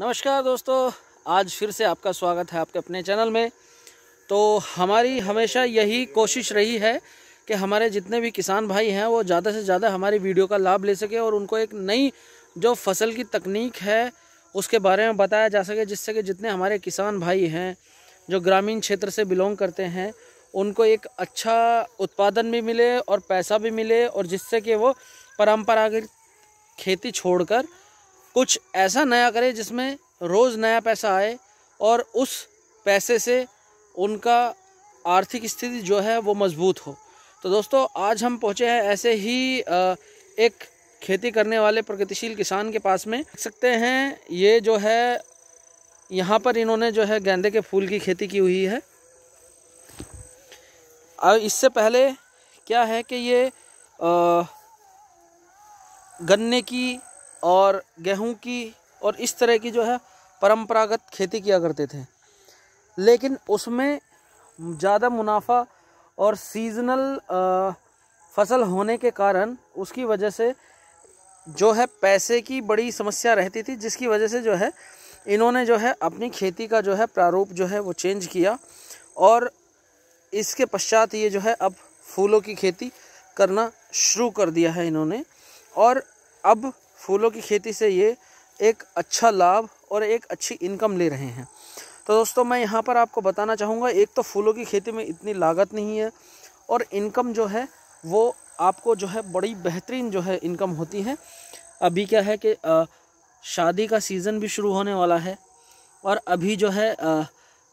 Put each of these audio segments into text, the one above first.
नमस्कार दोस्तों आज फिर से आपका स्वागत है आपके अपने चैनल में तो हमारी हमेशा यही कोशिश रही है कि हमारे जितने भी किसान भाई हैं वो ज़्यादा से ज़्यादा हमारी वीडियो का लाभ ले सके और उनको एक नई जो फसल की तकनीक है उसके बारे में बताया जा सके जिससे कि जितने हमारे किसान भाई हैं जो ग्रामीण क्षेत्र से बिलोंग करते हैं उनको एक अच्छा उत्पादन भी मिले और पैसा भी मिले और जिससे कि वो परम्परागत खेती छोड़कर कुछ ऐसा नया करें जिसमें रोज़ नया पैसा आए और उस पैसे से उनका आर्थिक स्थिति जो है वो मजबूत हो तो दोस्तों आज हम पहुँचे हैं ऐसे ही एक खेती करने वाले प्रगतिशील किसान के पास में देख सकते हैं ये जो है यहाँ पर इन्होंने जो है गेंदे के फूल की खेती की हुई है और इससे पहले क्या है कि ये गन्ने की और गेहूं की और इस तरह की जो है परंपरागत खेती किया करते थे लेकिन उसमें ज़्यादा मुनाफा और सीजनल फसल होने के कारण उसकी वजह से जो है पैसे की बड़ी समस्या रहती थी जिसकी वजह से जो है इन्होंने जो है अपनी खेती का जो है प्रारूप जो है वो चेंज किया और इसके पश्चात ये जो है अब फूलों की खेती करना शुरू कर दिया है इन्होंने और अब फूलों की खेती से ये एक अच्छा लाभ और एक अच्छी इनकम ले रहे हैं तो दोस्तों मैं यहाँ पर आपको बताना चाहूँगा एक तो फूलों की खेती में इतनी लागत नहीं है और इनकम जो है वो आपको जो है बड़ी बेहतरीन जो है इनकम होती है अभी क्या है कि शादी का सीज़न भी शुरू होने वाला है और अभी जो है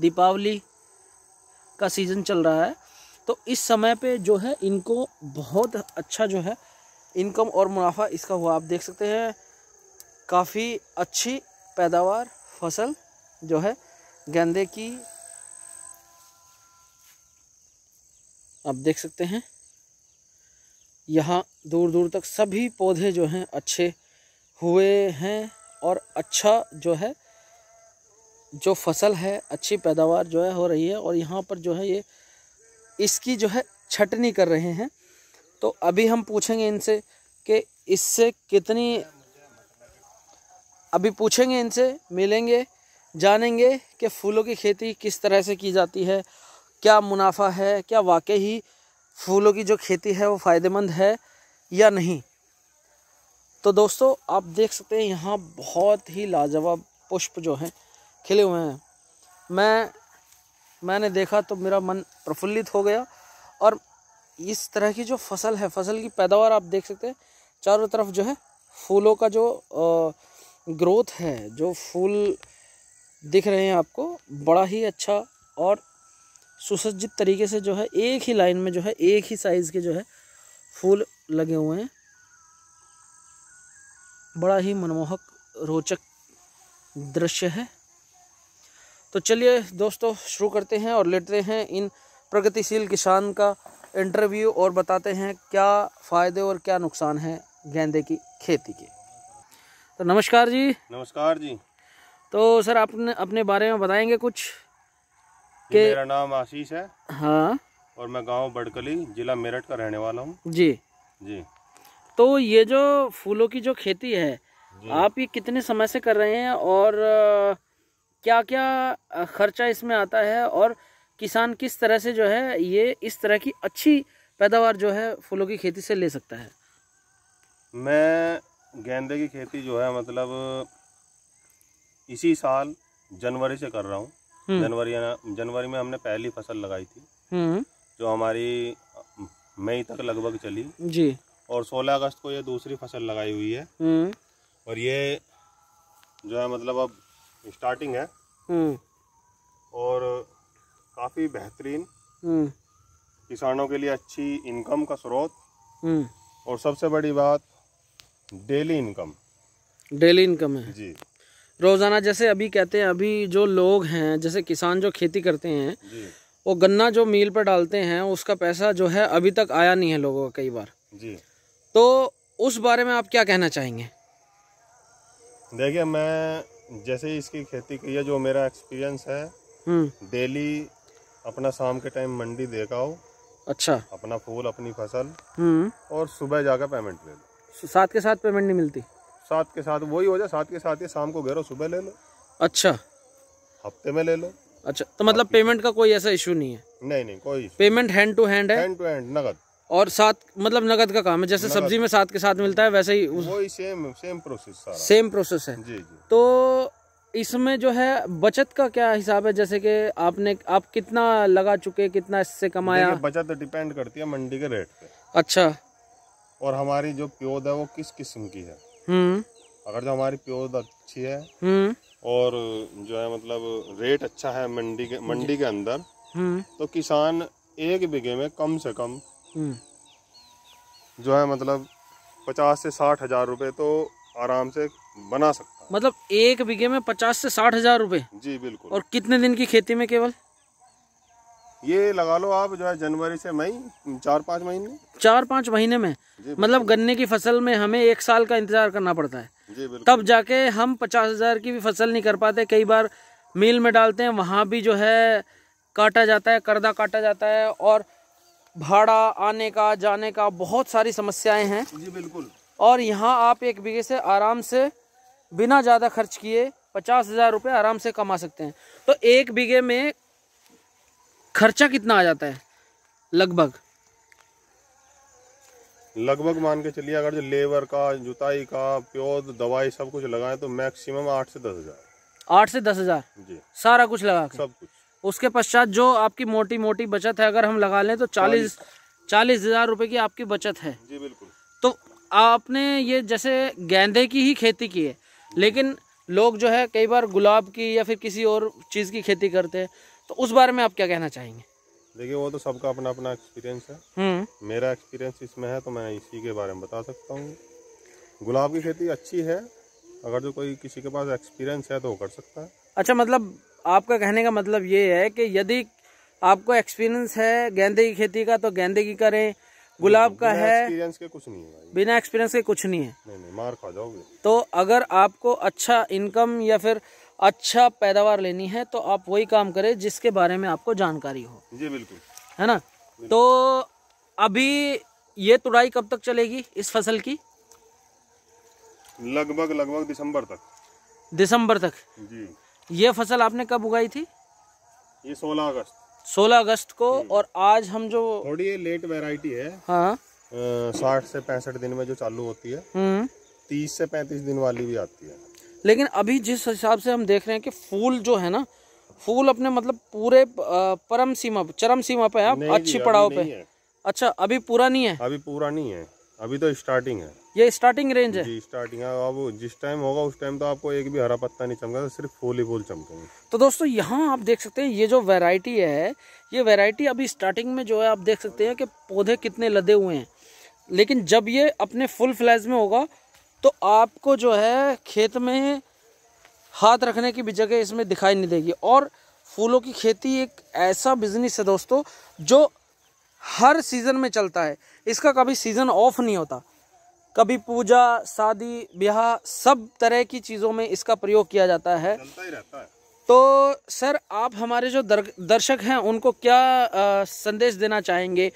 दीपावली का सीज़न चल रहा है तो इस समय पे जो है इनको बहुत अच्छा जो है इनकम और मुनाफा इसका हुआ आप देख सकते हैं काफ़ी अच्छी पैदावार फसल जो है गेंदे की आप देख सकते हैं यहाँ दूर दूर तक सभी पौधे जो हैं अच्छे हुए हैं और अच्छा जो है जो फसल है अच्छी पैदावार जो है हो रही है और यहाँ पर जो है ये इसकी जो है छटनी कर रहे हैं तो अभी हम पूछेंगे इनसे कि इससे कितनी अभी पूछेंगे इनसे मिलेंगे जानेंगे कि फूलों की खेती किस तरह से की जाती है क्या मुनाफा है क्या वाकई ही फूलों की जो खेती है वो फ़ायदेमंद है या नहीं तो दोस्तों आप देख सकते हैं यहाँ बहुत ही लाजवाब पुष्प जो हैं खिले हुए हैं मैं मैंने देखा तो मेरा मन प्रफुल्लित हो गया और इस तरह की जो फसल है फसल की पैदावार आप देख सकते हैं चारों तरफ जो है फूलों का जो ग्रोथ है जो फूल दिख रहे हैं आपको बड़ा ही अच्छा और सुसज्जित तरीके से जो है एक ही लाइन में जो है एक ही साइज़ के जो है फूल लगे हुए हैं बड़ा ही मनमोहक रोचक दृश्य है तो चलिए दोस्तों शुरू करते हैं और लेते हैं इन प्रगतिशील किसान का इंटरव्यू और बताते हैं क्या फ़ायदे और क्या नुकसान हैं गेंदे की खेती के तो नमस्कार जी नमस्कार जी तो सर आपने अपने बारे में बताएंगे कुछ के मेरा नाम आशीष है हाँ और मैं गांव बड़कली जिला मेरठ का रहने वाला हूँ जी जी तो ये जो फूलों की जो खेती है आप ये कितने समय से कर रहे हैं और क्या क्या खर्चा इसमें आता है और किसान किस तरह से जो है ये इस तरह की अच्छी पैदावार जो है फूलों की खेती से ले सकता है मैं गेंदे की खेती जो है मतलब इसी साल जनवरी से कर रहा हूँ हम्म। जनवरी जनवरी में हमने पहली फसल लगाई थी हम्म। जो हमारी मई तक लगभग चली जी और 16 अगस्त को ये दूसरी फसल लगाई हुई है हम्म। और ये जो है मतलब अब स्टार्टिंग है और काफ़ी बेहतरीन हम्म। किसानों के लिए अच्छी इनकम का स्रोत हम्म। और सबसे बड़ी बात डेली इनकम डेली इनकम है जी रोज़ाना जैसे अभी कहते हैं अभी जो लोग हैं जैसे किसान जो खेती करते हैं वो गन्ना जो मील पर डालते हैं उसका पैसा जो है अभी तक आया नहीं है लोगों का कई बार जी तो उस बारे में आप क्या कहना चाहेंगे देखिए मैं जैसे इसकी खेती की है जो मेरा एक्सपीरियंस है हम्म। डेली अपना शाम के टाइम मंडी देखा हो अच्छा अपना फूल अपनी फसल हम्म। और सुबह जाकर पेमेंट ले लो साथ के साथ पेमेंट नहीं मिलती साथ के साथ वही हो जाए साथ के साथ ही शाम को घेरो सुबह ले लो अच्छा हफ्ते में ले लो अच्छा तो मतलब पेमेंट का कोई ऐसा इशू नहीं है नहीं नहीं कोई पेमेंट हैंड टू हैंड है हैंड टू हैंड नगद और साथ मतलब नगद का काम है जैसे सब्जी में साथ के साथ मिलता है वैसे ही उस... वही सेम सेम प्रोसेस सारा सेम प्रोसेस है जी जी तो इसमें जो है बचत का क्या हिसाब है जैसे कि आपने आप कितना लगा चुके कितना इससे कमाया बचत डिपेंड करती है मंडी के रेट पे अच्छा और हमारी जो प्योद है वो किस किस्म की है हम्म। अगर जो हमारी प्योद अच्छी है हम्म। और जो है मतलब रेट अच्छा है मंडी के मंडी के अंदर हम्म। तो किसान एक बीघे में कम से कम जो है मतलब पचास से साठ हजार रुपए तो आराम से बना सकते मतलब एक बीघे में पचास से साठ हजार रूपए जी बिल्कुल और कितने दिन की खेती में केवल ये लगा लो आप जो है जनवरी से मई चार पाँच महीने चार पाँच महीने में मतलब गन्ने की फसल में हमें एक साल का इंतजार करना पड़ता है तब जाके हम पचास हजार की भी फसल नहीं कर पाते कई बार मिल में डालते हैं वहाँ भी जो है काटा जाता है कर्दा काटा जाता है और भाड़ा आने का जाने का बहुत सारी समस्याएं हैं जी बिल्कुल और यहाँ आप एक बीघे से आराम से बिना ज़्यादा खर्च किए पचास हज़ार रुपये आराम से कमा सकते हैं तो एक बीघे में खर्चा कितना आ जाता है लगभग लगभग मान के चलिए अगर जो लेबर का जुताई का प्योद दवाई सब कुछ लगाए तो मैक्सिमम आठ से दस हज़ार आठ से दस हज़ार जी सारा कुछ लगा के सब कुछ उसके पश्चात जो आपकी मोटी मोटी बचत है अगर हम लगा लें तो चालीस चालीस हज़ार रूपए की आपकी बचत है जी बिल्कुल तो आपने ये जैसे गेंदे की ही खेती की है लेकिन लोग जो है कई बार गुलाब की या फिर किसी और चीज़ की खेती करते हैं तो उस बारे में आप क्या कहना चाहेंगे देखिए वो तो सबका अपना अपना एक्सपीरियंस है हम्म। मेरा एक्सपीरियंस इसमें है तो मैं इसी के बारे में बता सकता हूँ गुलाब की खेती अच्छी है अगर जो कोई किसी के पास एक्सपीरियंस है तो वो कर सकता है अच्छा मतलब आपका कहने का मतलब ये है कि यदि आपको एक्सपीरियंस है गेंदे की खेती का तो गेंदे की करें गुलाब का है एक्सपीरियंस के कुछ नहीं है बिना एक्सपीरियंस के कुछ नहीं है नहीं नहीं मार खा जाओगे तो अगर आपको अच्छा इनकम या फिर अच्छा पैदावार लेनी है तो आप वही काम करें जिसके बारे में आपको जानकारी हो जी बिल्कुल है ना तो अभी ये तुड़ाई कब तक चलेगी इस फसल की लगभग लगभग दिसंबर तक दिसंबर तक जी ये फसल आपने कब उगाई थी ये सोलह अगस्त सोलह अगस्त को और आज हम जो थोड़ी लेट वेराइटी है हाँ साठ से पैंसठ दिन में जो चालू होती है हम्म। तीस से पैंतीस दिन वाली भी आती है लेकिन अभी जिस हिसाब से हम देख रहे हैं कि फूल जो है ना फूल अपने मतलब पूरे परम सीमा चरम सीमा पे आप अच्छी पड़ाव पे अच्छा अभी पूरा नहीं है अभी पूरा नहीं है अभी तो स्टार्टिंग है ये स्टार्टिंग रेंज है जी स्टार्टिंग है अब जिस टाइम होगा उस टाइम तो आपको एक भी हरा पत्ता नहीं चमका सिर्फ फूल ही फूल चमकेंगे तो दोस्तों यहाँ आप देख सकते हैं ये जो वैरायटी है ये वैरायटी अभी स्टार्टिंग में जो है आप देख सकते हैं कि पौधे कितने लदे हुए हैं लेकिन जब ये अपने फुल फ्लैज में होगा तो आपको जो है खेत में हाथ रखने की भी जगह इसमें दिखाई नहीं देगी और फूलों की खेती एक ऐसा बिजनेस है दोस्तों जो हर सीज़न में चलता है इसका कभी सीज़न ऑफ नहीं होता कभी पूजा शादी ब्याह सब तरह की चीज़ों में इसका प्रयोग किया जाता है चलता ही रहता है तो सर आप हमारे जो दर, दर्शक हैं उनको क्या आ, संदेश देना चाहेंगे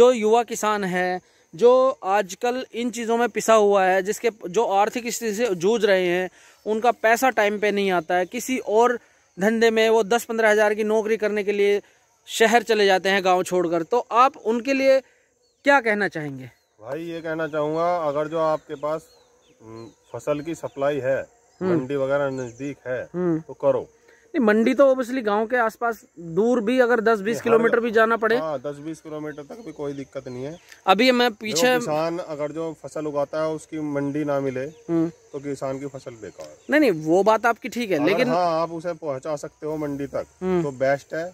जो युवा किसान है जो आजकल इन चीज़ों में पिसा हुआ है जिसके जो आर्थिक स्थिति से जूझ रहे हैं उनका पैसा टाइम पे नहीं आता है किसी और धंधे में वो दस पंद्रह हज़ार की नौकरी करने के लिए शहर चले जाते हैं गांव छोड़कर तो आप उनके लिए क्या कहना चाहेंगे भाई ये कहना चाहूँगा अगर जो आपके पास फसल की सप्लाई है हम्म। मंडी वगैरह नजदीक है हम्म। तो करो नहीं मंडी तो ओबियसली गांव के आसपास दूर भी अगर 10-20 किलोमीटर भी जाना पड़े हाँ, 10-20 किलोमीटर तक भी कोई दिक्कत नहीं है अभी मैं पीछे किसान अगर जो फसल उगाता है उसकी मंडी ना मिले हम्म। तो किसान की फसल बेकार नहीं नहीं वो बात आपकी ठीक है लेकिन हाँ आप उसे पहुंचा सकते हो मंडी तक तो बेस्ट है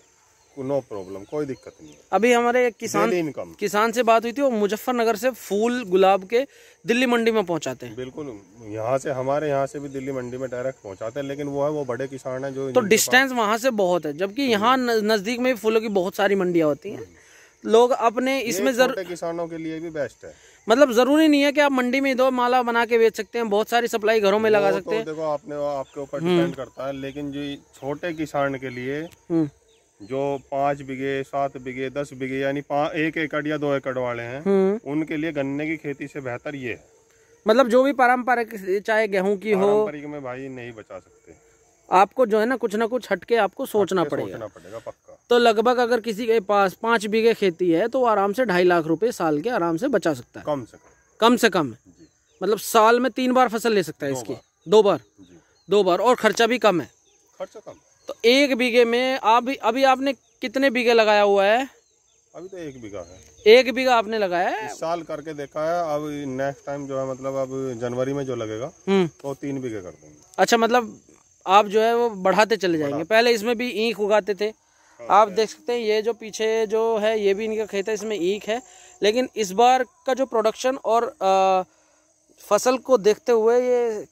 नो प्रॉब्लम कोई दिक्कत नहीं है अभी हमारे किसान किसान से बात हुई थी वो मुजफ्फरनगर से फूल गुलाब के दिल्ली मंडी में पहुंचाते हैं बिल्कुल यहाँ से हमारे यहाँ से भी दिल्ली मंडी में डायरेक्ट पहुंचाते हैं लेकिन वो है वो बड़े किसान है जो तो डिस्टेंस वहाँ से बहुत है जबकि यहाँ नजदीक में फूलों की बहुत सारी मंडियाँ होती है लोग अपने इसमें जरूर किसानों के लिए भी बेस्ट है मतलब जरूरी नहीं है कि आप मंडी में दो माला बना के बेच सकते हैं बहुत सारी सप्लाई घरों में लगा तो सकते हैं तो देखो आपने आपके ऊपर डिपेंड हम्म। करता है लेकिन जो छोटे किसान के लिए हम्म। जो पाँच बीघे सात बीघे दस बीघे यानी एक एकड़ या दो एकड़ वाले हैं हम्म। उनके लिए गन्ने की खेती से बेहतर ये है मतलब जो भी पारंपरिक चाहे गेहूं की हो पारंपरिक में भाई नहीं बचा सकते आपको जो है ना कुछ ना कुछ हटके आपको सोचना पड़ेगा सोचना पड़ेगा पक्का तो लगभग अगर किसी के पास पाँच बीघे खेती है तो आराम से ढाई लाख रूपये साल के आराम से बचा सकता है कम से कम कम से कम मतलब साल में तीन बार फसल ले सकता है इसकी दो बार दो बार और खर्चा भी कम है खर्चा कम तो एक बीघे में आप अभी आपने कितने बीघे लगाया हुआ है अभी तो एक बीघा है एक बीघा आपने लगाया है साल करके देखा है अब नेक्स्ट टाइम जो है मतलब अब जनवरी में जो लगेगा हम्म। तो तीन बीघे कर देंगे अच्छा मतलब आप जो है वो बढ़ाते चले जाएंगे पहले इसमें भी ईख उगाते थे हाँ, आप देख सकते हैं ये जो पीछे जो है ये भी इनका खेत है इसमें ईख है लेकिन इस बार का जो प्रोडक्शन और आ, फसल को देखते हुए ये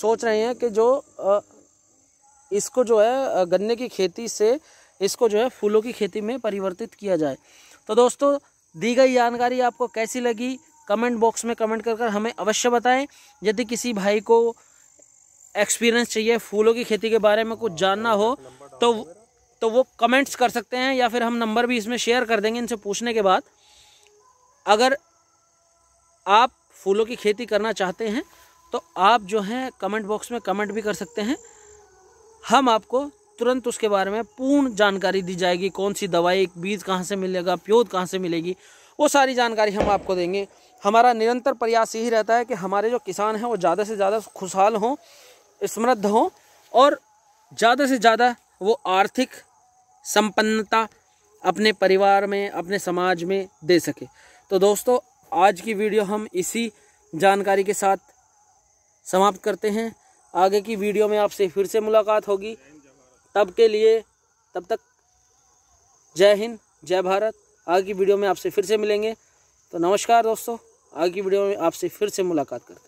सोच रहे हैं कि जो आ, इसको जो है गन्ने की खेती से इसको जो है फूलों की खेती में परिवर्तित किया जाए तो दोस्तों दी गई जानकारी आपको कैसी लगी कमेंट बॉक्स में कमेंट कर कर हमें अवश्य बताएं यदि किसी भाई को एक्सपीरियंस चाहिए फूलों की खेती के बारे में कुछ जानना हो तो तो वो कमेंट्स कर सकते हैं या फिर हम नंबर भी इसमें शेयर कर देंगे इनसे पूछने के बाद अगर आप फूलों की खेती करना चाहते हैं तो आप जो हैं कमेंट बॉक्स में कमेंट भी कर सकते हैं हम आपको तुरंत उसके बारे में पूर्ण जानकारी दी जाएगी कौन सी दवाई बीज कहाँ से मिलेगा प्योद कहाँ से मिलेगी वो सारी जानकारी हम आपको देंगे हमारा निरंतर प्रयास यही रहता है कि हमारे जो किसान हैं वो ज़्यादा से ज़्यादा खुशहाल हों समृद्ध हों और ज़्यादा से ज़्यादा वो आर्थिक संपन्नता अपने परिवार में अपने समाज में दे सके तो दोस्तों आज की वीडियो हम इसी जानकारी के साथ समाप्त करते हैं आगे की वीडियो में आपसे फिर से मुलाकात होगी तब के लिए तब तक जय हिंद जय भारत आगे की वीडियो में आपसे फिर से मिलेंगे तो नमस्कार दोस्तों आगे की वीडियो में आपसे फिर से मुलाकात करते